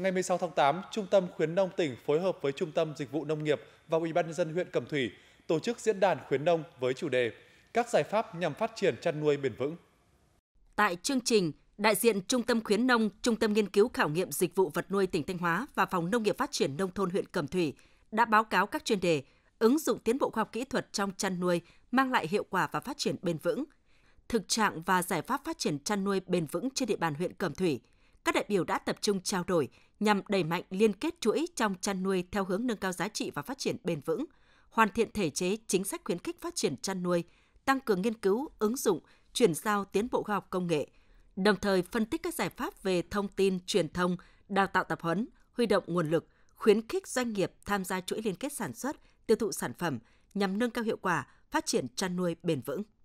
Ngày 16 tháng 8, Trung tâm khuyến nông tỉnh phối hợp với Trung tâm Dịch vụ Nông nghiệp và Ủy ban nhân dân huyện Cẩm Thủy tổ chức diễn đàn khuyến nông với chủ đề Các giải pháp nhằm phát triển chăn nuôi bền vững. Tại chương trình, đại diện Trung tâm khuyến nông, Trung tâm nghiên cứu khảo nghiệm dịch vụ vật nuôi tỉnh Thanh Hóa và Phòng Nông nghiệp phát triển nông thôn huyện Cẩm Thủy đã báo cáo các chuyên đề ứng dụng tiến bộ khoa học kỹ thuật trong chăn nuôi mang lại hiệu quả và phát triển bền vững, thực trạng và giải pháp phát triển chăn nuôi bền vững trên địa bàn huyện Cẩm Thủy – các đại biểu đã tập trung trao đổi nhằm đẩy mạnh liên kết chuỗi trong chăn nuôi theo hướng nâng cao giá trị và phát triển bền vững, hoàn thiện thể chế chính sách khuyến khích phát triển chăn nuôi, tăng cường nghiên cứu, ứng dụng, chuyển giao tiến bộ khoa học công nghệ, đồng thời phân tích các giải pháp về thông tin, truyền thông, đào tạo tập huấn, huy động nguồn lực, khuyến khích doanh nghiệp tham gia chuỗi liên kết sản xuất, tiêu thụ sản phẩm nhằm nâng cao hiệu quả, phát triển chăn nuôi bền vững.